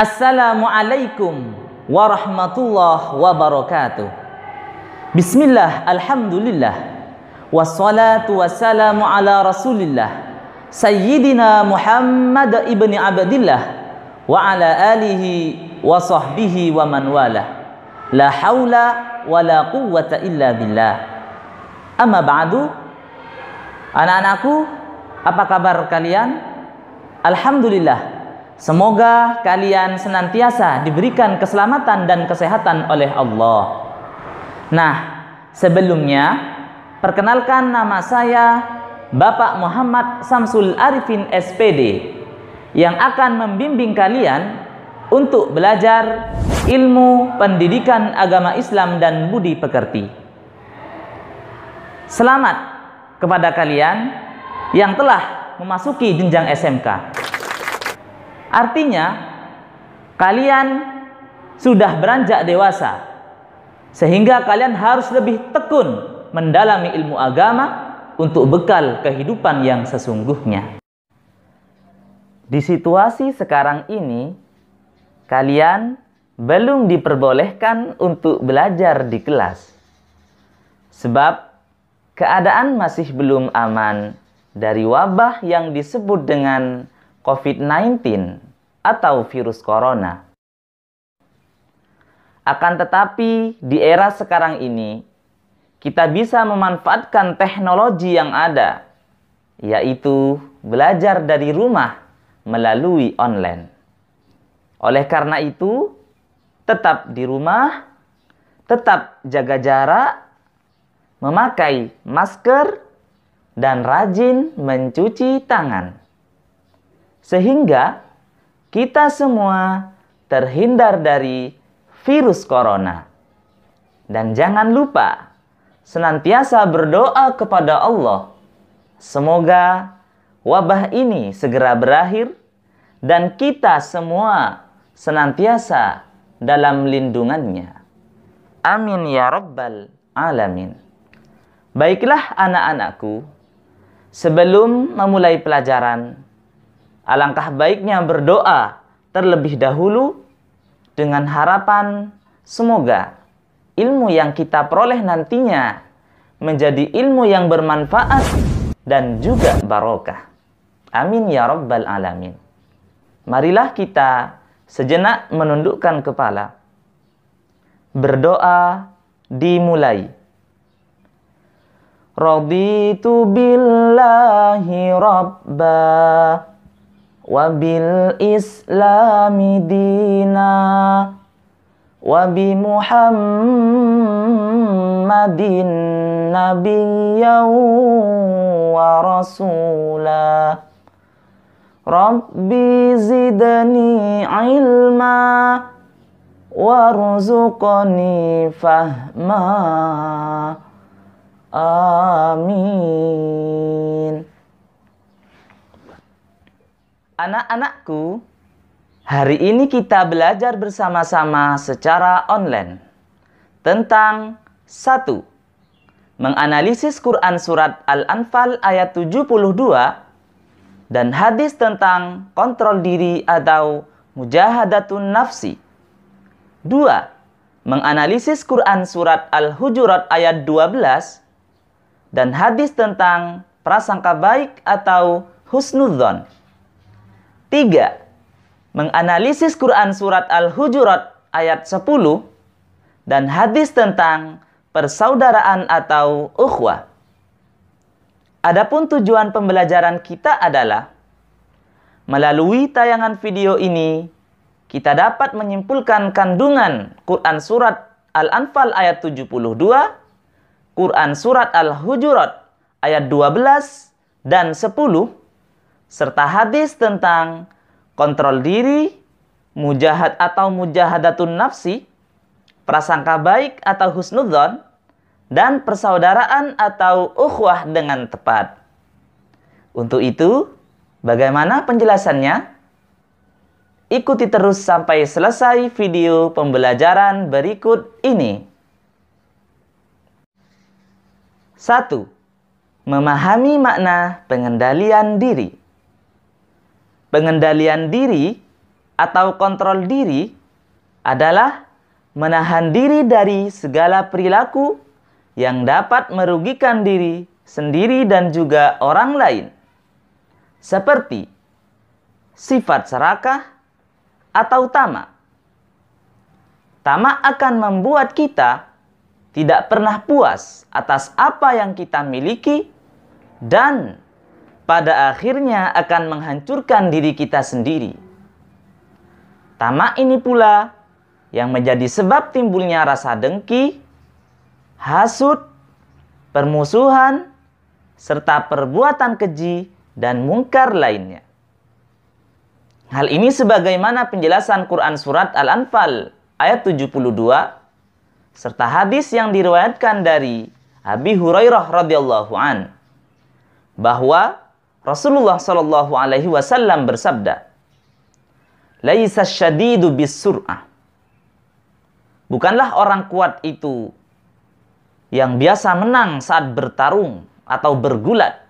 Assalamualaikum warahmatullahi wabarakatuh. Bismillah, alhamdulillah. Wassalatu wassalamu ala rasulillah. Sayyidina Muhammad ibni Abdillah wa ala alihi wa sahbihi wa man wala. La haula wa la quwwata illa billah. Amma ba'du. Anak-anakku, apa kabar kalian? Alhamdulillah. Semoga kalian senantiasa diberikan keselamatan dan kesehatan oleh Allah. Nah, sebelumnya perkenalkan nama saya Bapak Muhammad Samsul Arifin SPD yang akan membimbing kalian untuk belajar ilmu pendidikan agama Islam dan budi pekerti. Selamat kepada kalian yang telah memasuki jenjang SMK. Artinya, kalian sudah beranjak dewasa, sehingga kalian harus lebih tekun mendalami ilmu agama untuk bekal kehidupan yang sesungguhnya. Di situasi sekarang ini, kalian belum diperbolehkan untuk belajar di kelas, sebab keadaan masih belum aman dari wabah yang disebut dengan COVID-19 atau virus corona. Akan tetapi, di era sekarang ini, kita bisa memanfaatkan teknologi yang ada, yaitu belajar dari rumah melalui online. Oleh karena itu, tetap di rumah, tetap jaga jarak, memakai masker, dan rajin mencuci tangan, sehingga kita semua terhindar dari virus corona. Dan jangan lupa senantiasa berdoa kepada Allah. Semoga wabah ini segera berakhir dan kita semua senantiasa dalam lindungannya. Amin ya rabbal alamin. Baiklah anak-anakku, sebelum memulai pelajaran Alangkah baiknya berdoa terlebih dahulu dengan harapan semoga ilmu yang kita peroleh nantinya menjadi ilmu yang bermanfaat dan juga barokah. Amin ya rabbal alamin. Marilah kita sejenak menundukkan kepala. Berdoa dimulai. Raditu billahi rabba wabil Islamidina, dina wabi muhammadin nabiyyan wa rasula rabbi zidni ilma warzuqni fahma amin Anak-anakku, hari ini kita belajar bersama-sama secara online tentang 1. Menganalisis Quran Surat Al-Anfal ayat 72 dan hadis tentang kontrol diri atau mujahadatun nafsi. 2. Menganalisis Quran Surat Al-Hujurat ayat 12 dan hadis tentang prasangka baik atau husnudzon. Tiga, menganalisis Quran Surat Al-Hujurat ayat 10 dan hadis tentang persaudaraan atau ukhwah. Adapun tujuan pembelajaran kita adalah melalui tayangan video ini kita dapat menyimpulkan kandungan Quran surat Al-Anfal ayat 72, Quran surat Al-Hujurat ayat 12 dan 10 serta hadis tentang kontrol diri, mujahad atau mujahadatun nafsi, prasangka baik atau husnudzon, dan persaudaraan atau ukhwah dengan tepat. Untuk itu, bagaimana penjelasannya? Ikuti terus sampai selesai video pembelajaran berikut ini. 1. Memahami makna pengendalian diri pengendalian diri atau kontrol diri adalah menahan diri dari segala perilaku yang dapat merugikan diri sendiri dan juga orang lain, seperti sifat serakah atau tamak. Tamak akan membuat kita tidak pernah puas atas apa yang kita miliki dan pada akhirnya akan menghancurkan diri kita sendiri. Tamak ini pula yang menjadi sebab timbulnya rasa dengki, hasut, permusuhan, serta perbuatan keji dan mungkar lainnya. Hal ini sebagaimana penjelasan Quran Surat Al-Anfal ayat 72 serta hadis yang diriwayatkan dari Abi Hurairah radhiyallahu an bahwa Rasulullah Shallallahu Alaihi Wasallam bersabda, "Laisa syadidu bisur'ah." Bukanlah orang kuat itu yang biasa menang saat bertarung atau bergulat.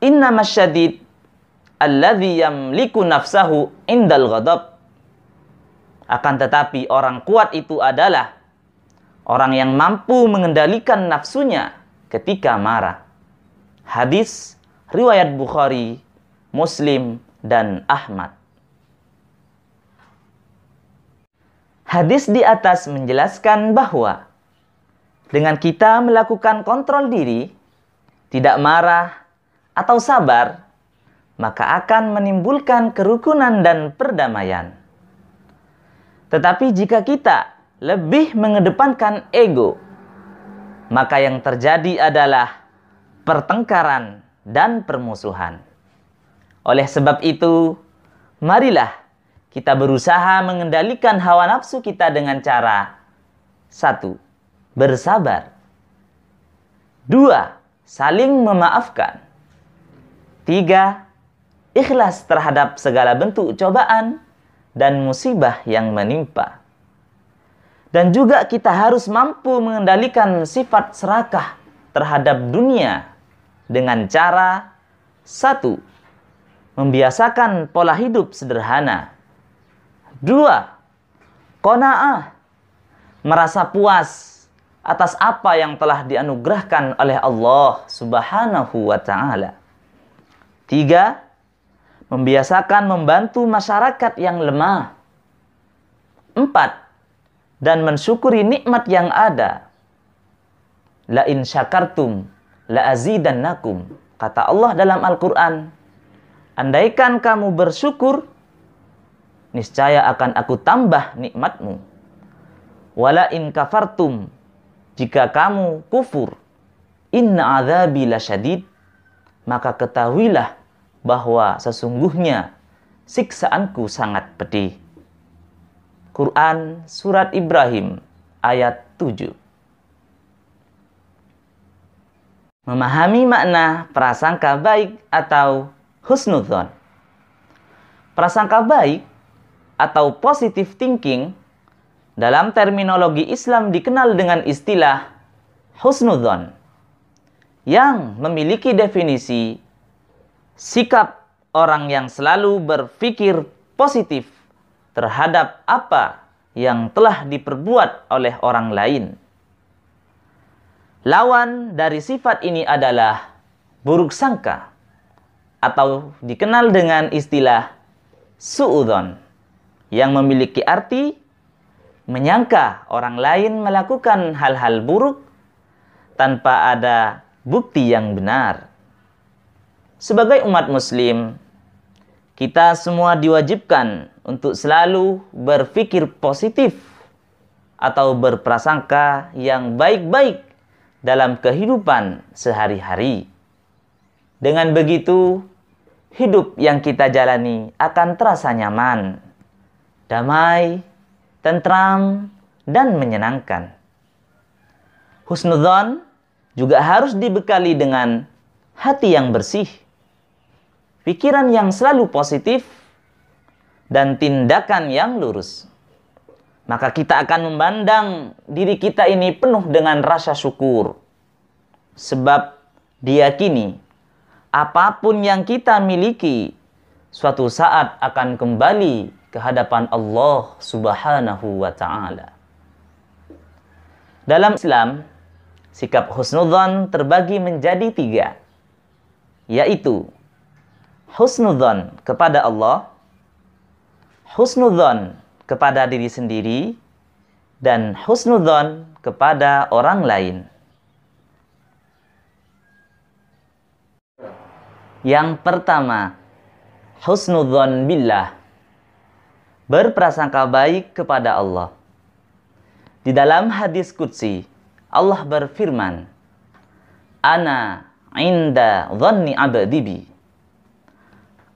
Inna masyadid alladhi yamliku nafsahu indal ghadab. Akan tetapi orang kuat itu adalah orang yang mampu mengendalikan nafsunya ketika marah. Hadis riwayat Bukhari, Muslim, dan Ahmad. Hadis di atas menjelaskan bahwa dengan kita melakukan kontrol diri, tidak marah atau sabar, maka akan menimbulkan kerukunan dan perdamaian. Tetapi jika kita lebih mengedepankan ego, maka yang terjadi adalah pertengkaran dan permusuhan. Oleh sebab itu, marilah kita berusaha mengendalikan hawa nafsu kita dengan cara satu, Bersabar dua, Saling memaafkan tiga, Ikhlas terhadap segala bentuk cobaan dan musibah yang menimpa. Dan juga kita harus mampu mengendalikan sifat serakah terhadap dunia dengan cara satu membiasakan pola hidup sederhana. Dua, kona'ah, merasa puas atas apa yang telah dianugerahkan oleh Allah subhanahu wa ta'ala. Tiga, membiasakan membantu masyarakat yang lemah. Empat, dan mensyukuri nikmat yang ada. La in syakartum la Nakum Kata Allah dalam Al-Qur'an, andaikan kamu bersyukur, niscaya akan aku tambah nikmatmu. Wala kafartum, jika kamu kufur, inna azabi lasyadid, maka ketahuilah bahwa sesungguhnya siksaanku sangat pedih. Quran Surat Ibrahim ayat 7 memahami makna prasangka baik atau husnudzon. Prasangka baik atau positive thinking dalam terminologi Islam dikenal dengan istilah husnudzon yang memiliki definisi sikap orang yang selalu berpikir positif terhadap apa yang telah diperbuat oleh orang lain. Lawan dari sifat ini adalah buruk sangka atau dikenal dengan istilah suudon yang memiliki arti menyangka orang lain melakukan hal-hal buruk tanpa ada bukti yang benar. Sebagai umat muslim, kita semua diwajibkan untuk selalu berpikir positif atau berprasangka yang baik-baik dalam kehidupan sehari-hari. Dengan begitu, hidup yang kita jalani akan terasa nyaman, damai, tentram, dan menyenangkan. Husnudzon juga harus dibekali dengan hati yang bersih, pikiran yang selalu positif, dan tindakan yang lurus maka kita akan memandang diri kita ini penuh dengan rasa syukur. Sebab diyakini apapun yang kita miliki suatu saat akan kembali ke hadapan Allah Subhanahu wa taala. Dalam Islam, sikap husnudzon terbagi menjadi tiga, yaitu husnudzon kepada Allah, husnudzon kepada diri sendiri dan husnudzon kepada orang lain. Yang pertama, husnudzon billah. Berprasangka baik kepada Allah. Di dalam hadis Qudsi, Allah berfirman, Ana inda dhanni abdi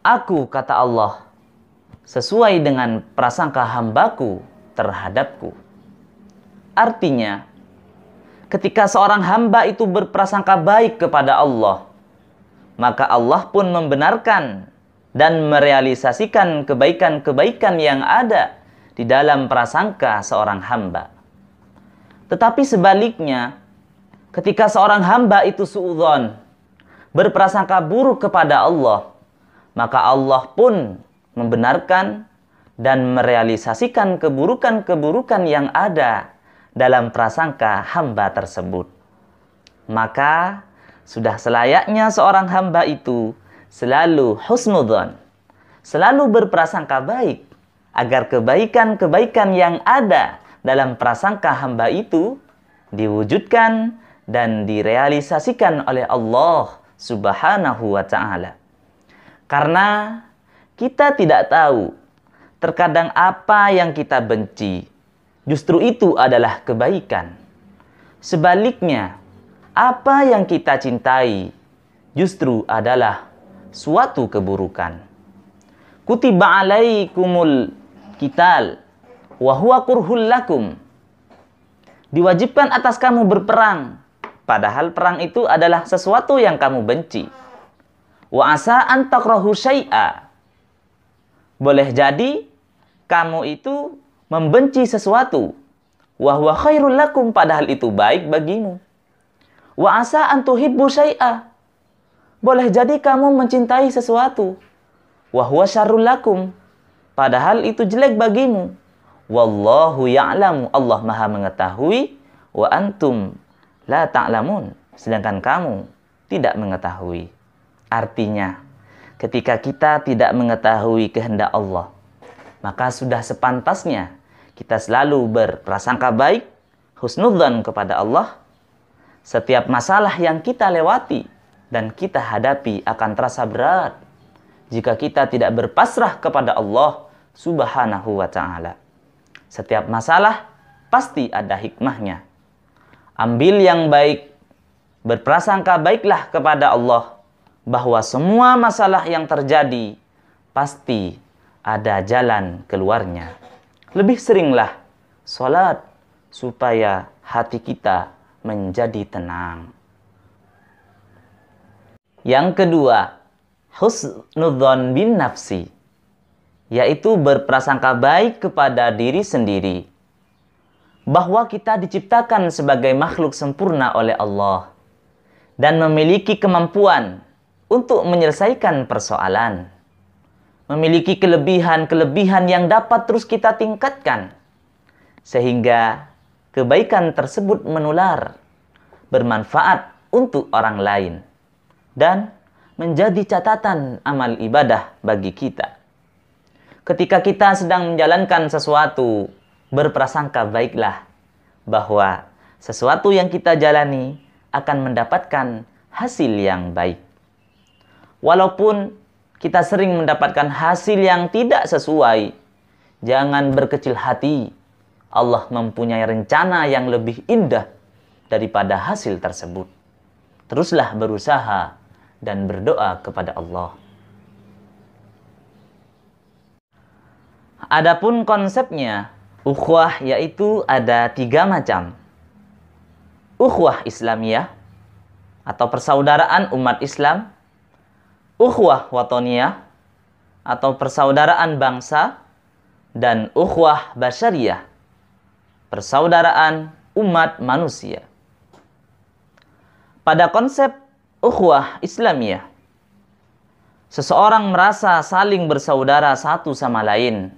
Aku kata Allah sesuai dengan prasangka hambaku terhadapku. Artinya, ketika seorang hamba itu berprasangka baik kepada Allah, maka Allah pun membenarkan dan merealisasikan kebaikan-kebaikan yang ada di dalam prasangka seorang hamba. Tetapi sebaliknya, ketika seorang hamba itu suudon, berprasangka buruk kepada Allah, maka Allah pun membenarkan dan merealisasikan keburukan-keburukan yang ada dalam prasangka hamba tersebut. Maka sudah selayaknya seorang hamba itu selalu husnudon, selalu berprasangka baik agar kebaikan-kebaikan yang ada dalam prasangka hamba itu diwujudkan dan direalisasikan oleh Allah Subhanahu wa taala. Karena kita tidak tahu. Terkadang apa yang kita benci justru itu adalah kebaikan. Sebaliknya, apa yang kita cintai justru adalah suatu keburukan. Kutiba alaikumul kital wa kurhul lakum. Diwajibkan atas kamu berperang, padahal perang itu adalah sesuatu yang kamu benci. Wa asa an takrahu syai'a boleh jadi kamu itu membenci sesuatu. Wahwa khairul lakum padahal itu baik bagimu. Wa asa antuhibbu syai'a. Boleh jadi kamu mencintai sesuatu. Wahwa syarrul lakum. Padahal itu jelek bagimu. Wallahu ya'lamu. Allah maha mengetahui. Wa antum la ta'lamun. Sedangkan kamu tidak mengetahui. Artinya, ketika kita tidak mengetahui kehendak Allah, maka sudah sepantasnya kita selalu berprasangka baik, husnudzan kepada Allah. Setiap masalah yang kita lewati dan kita hadapi akan terasa berat jika kita tidak berpasrah kepada Allah Subhanahu wa taala. Setiap masalah pasti ada hikmahnya. Ambil yang baik, berprasangka baiklah kepada Allah bahwa semua masalah yang terjadi pasti ada jalan keluarnya. Lebih seringlah sholat supaya hati kita menjadi tenang. Yang kedua, husnudzon bin nafsi, yaitu berprasangka baik kepada diri sendiri. Bahwa kita diciptakan sebagai makhluk sempurna oleh Allah dan memiliki kemampuan untuk menyelesaikan persoalan. Memiliki kelebihan-kelebihan yang dapat terus kita tingkatkan. Sehingga kebaikan tersebut menular, bermanfaat untuk orang lain, dan menjadi catatan amal ibadah bagi kita. Ketika kita sedang menjalankan sesuatu, berprasangka baiklah bahwa sesuatu yang kita jalani akan mendapatkan hasil yang baik. Walaupun kita sering mendapatkan hasil yang tidak sesuai, jangan berkecil hati. Allah mempunyai rencana yang lebih indah daripada hasil tersebut. Teruslah berusaha dan berdoa kepada Allah. Adapun konsepnya, ukhwah yaitu ada tiga macam. Ukhwah Islamiyah atau persaudaraan umat Islam ukhwah watonia atau persaudaraan bangsa dan ukhwah basyariah persaudaraan umat manusia. Pada konsep ukhwah Islamiyah, seseorang merasa saling bersaudara satu sama lain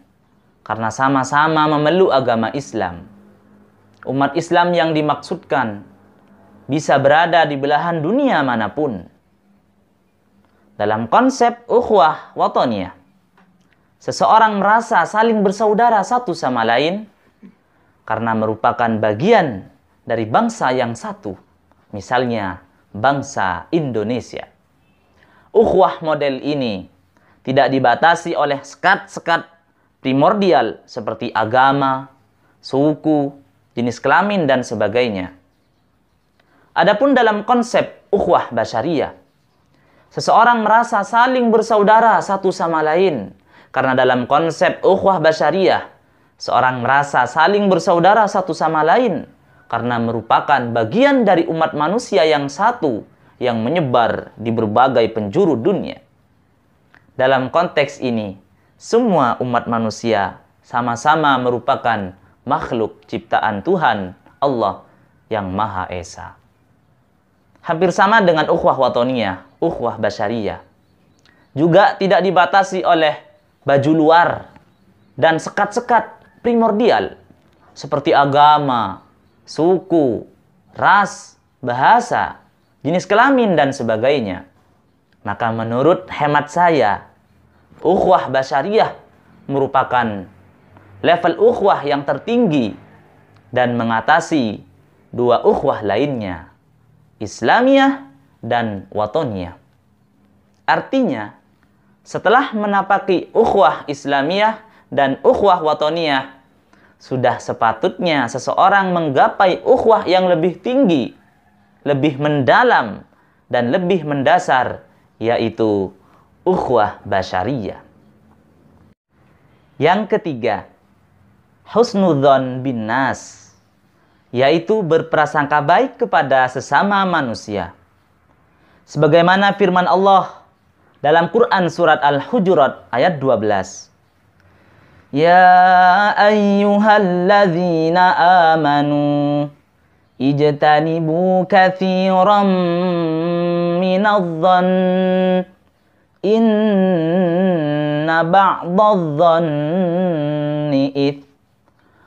karena sama-sama memeluk agama Islam. Umat Islam yang dimaksudkan bisa berada di belahan dunia manapun dalam konsep ukhwah watoniyah. Seseorang merasa saling bersaudara satu sama lain karena merupakan bagian dari bangsa yang satu, misalnya bangsa Indonesia. Ukhwah model ini tidak dibatasi oleh sekat-sekat primordial seperti agama, suku, jenis kelamin, dan sebagainya. Adapun dalam konsep ukhwah basyariah, Seseorang merasa saling bersaudara satu sama lain. Karena dalam konsep ukhwah basyariah, seorang merasa saling bersaudara satu sama lain karena merupakan bagian dari umat manusia yang satu yang menyebar di berbagai penjuru dunia. Dalam konteks ini, semua umat manusia sama-sama merupakan makhluk ciptaan Tuhan Allah yang Maha Esa. Hampir sama dengan ukhwah watoniyah, ukhwah basyariyah. Juga tidak dibatasi oleh baju luar dan sekat-sekat primordial seperti agama, suku, ras, bahasa, jenis kelamin dan sebagainya. Maka menurut hemat saya, ukhwah basyariyah merupakan level ukhwah yang tertinggi dan mengatasi dua ukhwah lainnya, Islamiyah dan watonia. Artinya, setelah menapaki ukhwah Islamiyah dan ukhwah watonia, sudah sepatutnya seseorang menggapai ukhwah yang lebih tinggi, lebih mendalam, dan lebih mendasar, yaitu ukhwah basyariyah. Yang ketiga, husnudzon bin nas, yaitu berprasangka baik kepada sesama manusia. Sebagaimana firman Allah dalam Quran surat Al-Hujurat ayat 12. Ya ayyuhalladzina amanu ijtanibu kathiran minadh-dhann inna ba'dadh-dhanni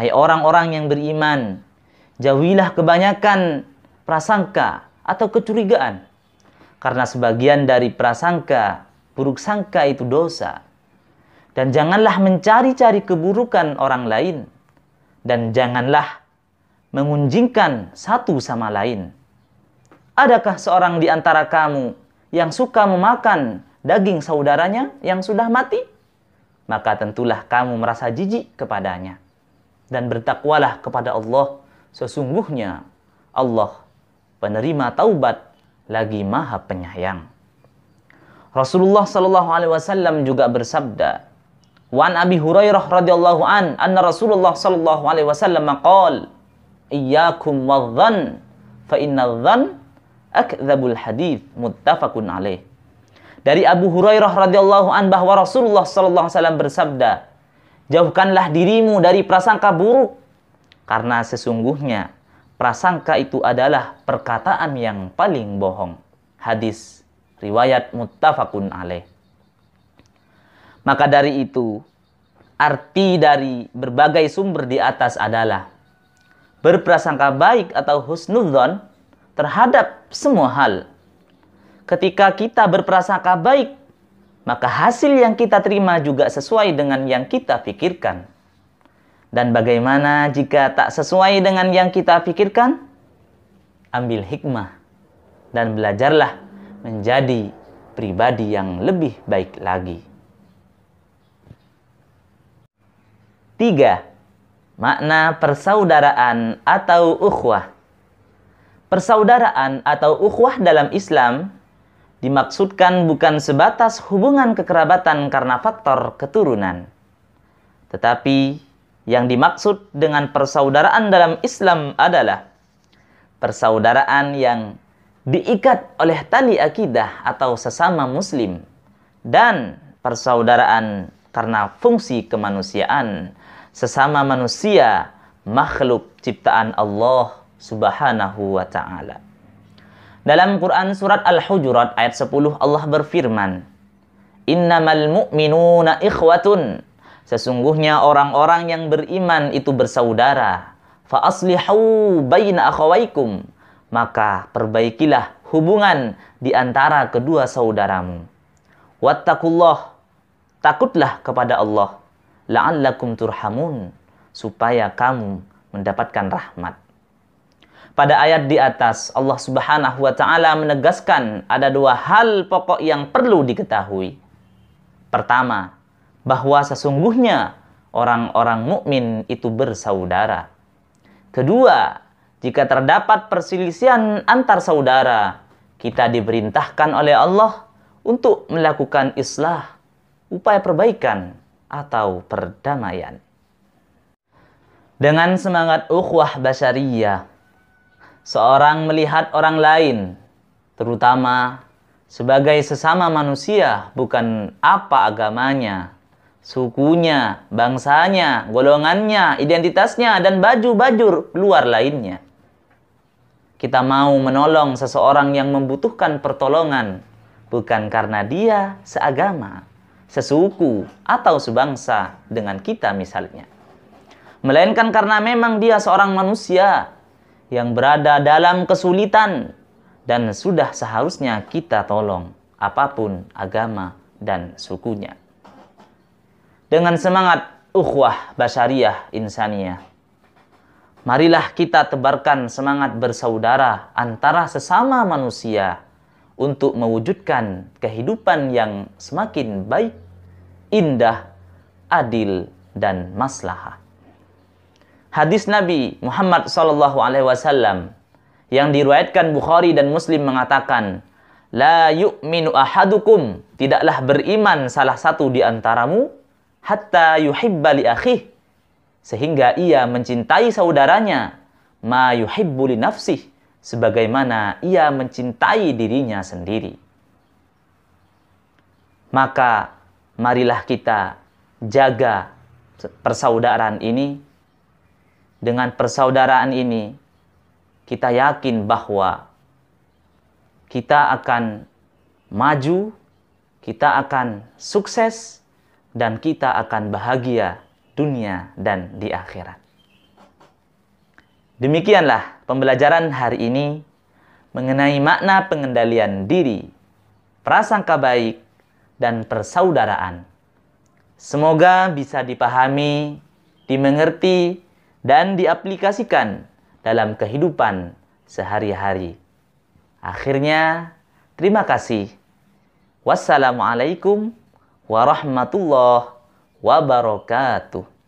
Hai orang-orang yang beriman, jauhilah kebanyakan prasangka atau kecurigaan. Karena sebagian dari prasangka, buruk sangka itu dosa. Dan janganlah mencari-cari keburukan orang lain. Dan janganlah mengunjingkan satu sama lain. Adakah seorang di antara kamu yang suka memakan daging saudaranya yang sudah mati? Maka tentulah kamu merasa jijik kepadanya dan bertakwalah kepada Allah sesungguhnya Allah penerima taubat lagi maha penyayang. Rasulullah Shallallahu Alaihi Wasallam juga bersabda, Wan Abi Hurairah radhiyallahu an, anna Rasulullah Shallallahu Alaihi Wasallam maqal, Iyyakum wadhan, fa inna dhan akdzabul hadith muttafaqun alaih. Dari Abu Hurairah radhiyallahu an bahwa Rasulullah Shallallahu Alaihi Wasallam bersabda, Jauhkanlah dirimu dari prasangka buruk, karena sesungguhnya prasangka itu adalah perkataan yang paling bohong. Hadis riwayat muttafaqun alaih. Maka dari itu, arti dari berbagai sumber di atas adalah berprasangka baik atau husnudzon terhadap semua hal. Ketika kita berprasangka baik maka hasil yang kita terima juga sesuai dengan yang kita pikirkan. Dan bagaimana jika tak sesuai dengan yang kita pikirkan? Ambil hikmah dan belajarlah menjadi pribadi yang lebih baik lagi. Tiga, makna persaudaraan atau ukhwah. Persaudaraan atau ukhwah dalam Islam dimaksudkan bukan sebatas hubungan kekerabatan karena faktor keturunan, tetapi yang dimaksud dengan persaudaraan dalam Islam adalah persaudaraan yang diikat oleh tali akidah atau sesama Muslim dan persaudaraan karena fungsi kemanusiaan sesama manusia makhluk ciptaan Allah Subhanahu wa taala. Dalam Quran surat Al-Hujurat ayat 10 Allah berfirman, "Innamal mu'minuna ikhwatun." Sesungguhnya orang-orang yang beriman itu bersaudara. Fa aslihu baina akhawaikum. Maka perbaikilah hubungan di antara kedua saudaramu. Wattaqullah. Takutlah kepada Allah. La'allakum turhamun supaya kamu mendapatkan rahmat pada ayat di atas Allah Subhanahu wa taala menegaskan ada dua hal pokok yang perlu diketahui. Pertama, bahwa sesungguhnya orang-orang mukmin itu bersaudara. Kedua, jika terdapat perselisihan antar saudara, kita diperintahkan oleh Allah untuk melakukan islah, upaya perbaikan atau perdamaian. Dengan semangat ukhwah basyariyah, seorang melihat orang lain, terutama sebagai sesama manusia, bukan apa agamanya, sukunya, bangsanya, golongannya, identitasnya, dan baju-baju luar lainnya. Kita mau menolong seseorang yang membutuhkan pertolongan, bukan karena dia seagama, sesuku, atau sebangsa dengan kita misalnya. Melainkan karena memang dia seorang manusia yang berada dalam kesulitan dan sudah seharusnya kita tolong apapun agama dan sukunya. Dengan semangat ukhwah basyariah insaniyah, marilah kita tebarkan semangat bersaudara antara sesama manusia untuk mewujudkan kehidupan yang semakin baik, indah, adil, dan maslahah hadis Nabi Muhammad sallallahu Alaihi Wasallam yang diriwayatkan Bukhari dan Muslim mengatakan, La yu'minu ahadukum, tidaklah beriman salah satu di antaramu, hatta yuhibba li akhih, sehingga ia mencintai saudaranya, ma yuhibbu li nafsih, sebagaimana ia mencintai dirinya sendiri. Maka marilah kita jaga persaudaraan ini dengan persaudaraan ini, kita yakin bahwa kita akan maju, kita akan sukses, dan kita akan bahagia dunia dan di akhirat. Demikianlah pembelajaran hari ini mengenai makna pengendalian diri, prasangka baik, dan persaudaraan. Semoga bisa dipahami, dimengerti, dan diaplikasikan dalam kehidupan sehari-hari. Akhirnya, terima kasih. Wassalamualaikum warahmatullahi wabarakatuh.